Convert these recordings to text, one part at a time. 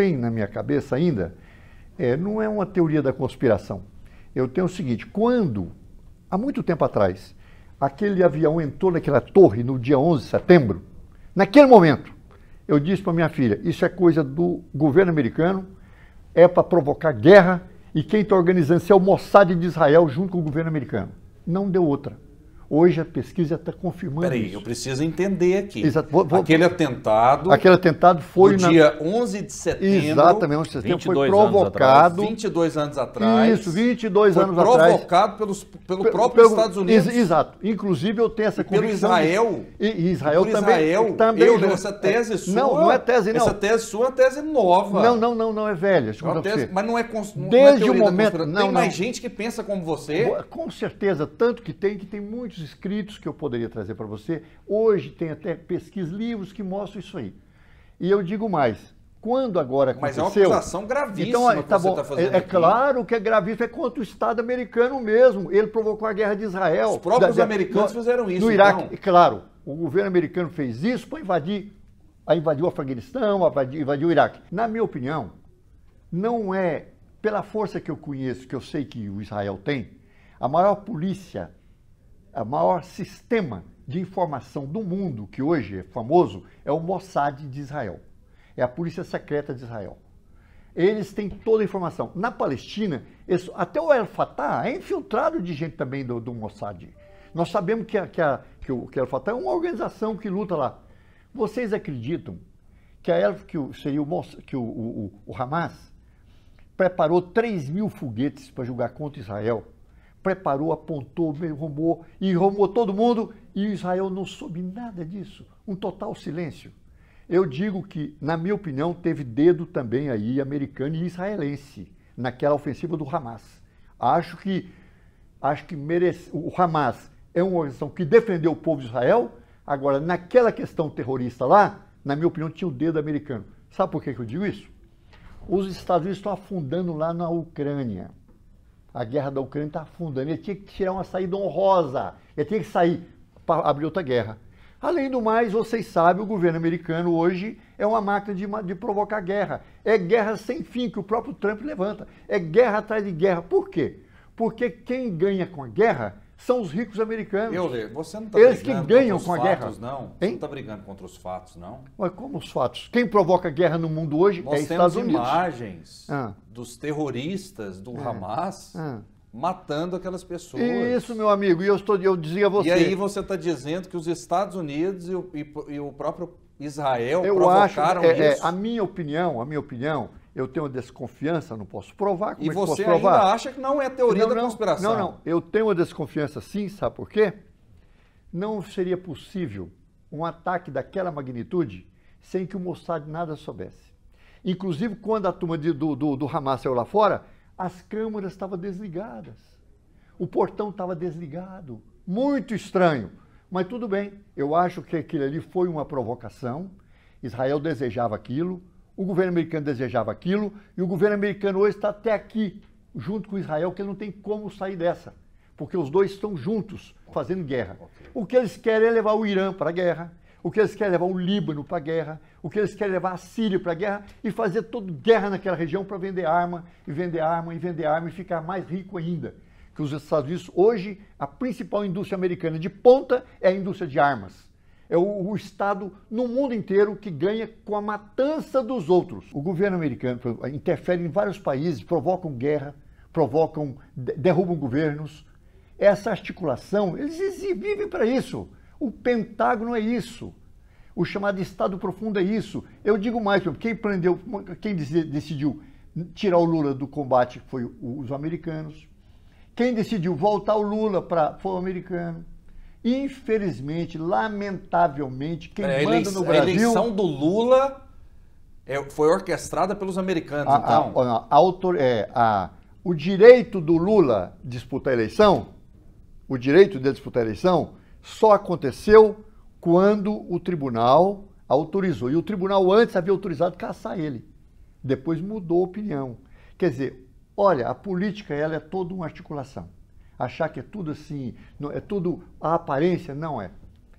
tenho na minha cabeça ainda é, não é uma teoria da conspiração. Eu tenho o seguinte: quando, há muito tempo atrás, aquele avião entrou naquela torre no dia 11 de setembro, naquele momento, eu disse para minha filha: isso é coisa do governo americano, é para provocar guerra, e quem está organizando isso é o Mossad de Israel junto com o governo americano. Não deu outra. Hoje a pesquisa está confirmando Peraí, isso. eu preciso entender aqui. Exato. Vou, vou... Aquele atentado... Aquele atentado foi... No na... dia 11 de setembro... Exatamente, 11 de setembro foi provocado... Anos 22 anos atrás. Isso, 22 anos atrás. provocado pelos, pelo próprio pelo, Estados Unidos. Ex, exato. Inclusive eu tenho essa convicção... Pelo Israel. De... E, Israel por também. Israel, também eu, né? essa tese é, sua... Não, não é tese não. Essa tese sua é uma tese nova. Não, não, não, não é velha. É tese, mas não é... Cons... Desde não é o momento... Não, Tem não. mais gente que pensa como você. Com certeza, tanto que tem, que tem muitos escritos que eu poderia trazer para você. Hoje tem até pesquisa, livros que mostram isso aí. E eu digo mais, quando agora aconteceu... Mas é uma acusação gravíssima então, é, tá bom, tá é, é, claro que é gravíssimo, é contra o Estado americano mesmo. Ele provocou a guerra de Israel. Os próprios da, americanos da, fizeram isso, No Iraque, então. É claro. O governo americano fez isso para invadir, invadir o Afeganistão, invadir, invadir o Iraque. Na minha opinião, não é... Pela força que eu conheço, que eu sei que o Israel tem, a maior polícia o maior sistema de informação do mundo, que hoje é famoso, é o Mossad de Israel. É a Polícia Secreta de Israel. Eles têm toda a informação. Na Palestina, até o El Fatah é infiltrado de gente também do, do Mossad. Nós sabemos que, a, que, a, que, o, que El Fatah é uma organização que luta lá. Vocês acreditam que, a El, que, o, seria o, que o, o, o Hamas preparou 3 mil foguetes para julgar contra Israel preparou, apontou, rumou e rumou todo mundo e Israel não soube nada disso. Um total silêncio. Eu digo que, na minha opinião, teve dedo também aí americano e israelense naquela ofensiva do Hamas. Acho que acho que merece, o Hamas é uma organização que defendeu o povo de Israel. Agora, naquela questão terrorista lá, na minha opinião, tinha o dedo americano. Sabe por que eu digo isso? Os Estados Unidos estão afundando lá na Ucrânia a guerra da Ucrânia está afundando. Ele tinha que tirar uma saída honrosa. Ele tinha que sair para abrir outra guerra. Além do mais, vocês sabem, o governo americano hoje é uma máquina de, de, provocar guerra. É guerra sem fim que o próprio Trump levanta. É guerra atrás de guerra. Por quê? Porque quem ganha com a guerra são os ricos americanos. Eu, você não está Eles que ganham com a fatos, guerra. Não. Você não está brigando contra os fatos, não? Mas como os fatos? Quem provoca guerra no mundo hoje Nós é Estados Unidos. Nós imagens ah. dos terroristas do é. Hamas ah. matando aquelas pessoas. Isso, meu amigo. E eu, estou, eu dizia a você... E aí você está dizendo que os Estados Unidos e o, e, e o próprio Israel eu provocaram acho, é, é, isso. É, a minha opinião, a minha opinião eu tenho desconfiança, não posso provar. Como e é você ainda provar? acha que não é teoria não, da conspiração? Não, não, Eu tenho desconfiança sim, sabe por quê? Não seria possível um ataque daquela magnitude sem que o Mossad nada soubesse. Inclusive, quando a turma de, do, do, do Hamas saiu lá fora, as câmeras estavam desligadas. O portão estava desligado. Muito estranho. Mas tudo bem, eu acho que aquilo ali foi uma provocação. Israel desejava aquilo, o governo americano desejava aquilo e o governo americano hoje está até aqui, junto com Israel, que ele não tem como sair dessa, porque os dois estão juntos, fazendo guerra. O que eles querem é levar o Irã para a guerra, o que eles querem é levar o Líbano para a guerra, o que eles querem é levar a Síria para a guerra e fazer toda guerra naquela região para vender arma, e vender arma, e vender arma e ficar mais rico ainda. Que os Estados Unidos, hoje, a principal indústria americana de ponta é a indústria de armas é o, Estado no mundo inteiro que ganha com a matança dos outros. O governo americano interfere em vários países, provocam guerra, provocam, derrubam governos. Essa articulação, eles vivem para isso. O Pentágono é isso. O chamado Estado profundo é isso. Eu digo mais, quem prendeu, quem decidiu tirar o Lula do combate foi os americanos. Quem decidiu voltar o Lula para foi o americano. Infelizmente, lamentavelmente, quem é, manda no Brasil... A eleição do Lula é, foi orquestrada pelos americanos, a, então. A, a, autor, é, a, o direito do Lula disputar a eleição, o direito de disputar a eleição, só aconteceu quando o tribunal autorizou. E o tribunal antes havia autorizado caçar ele. Depois mudou a opinião. Quer dizer, olha, a política ela é toda uma articulação achar que é tudo assim, é tudo a aparência, não é.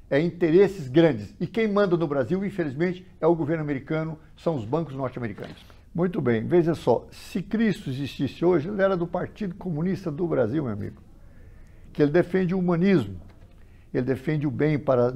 É interesses grandes. E quem manda no Brasil, infelizmente, é o governo americano, são os bancos norte-americanos. Muito bem, veja só, se Cristo existisse hoje, ele era do Partido Comunista do Brasil, meu amigo. Que ele defende o humanismo, ele defende o bem para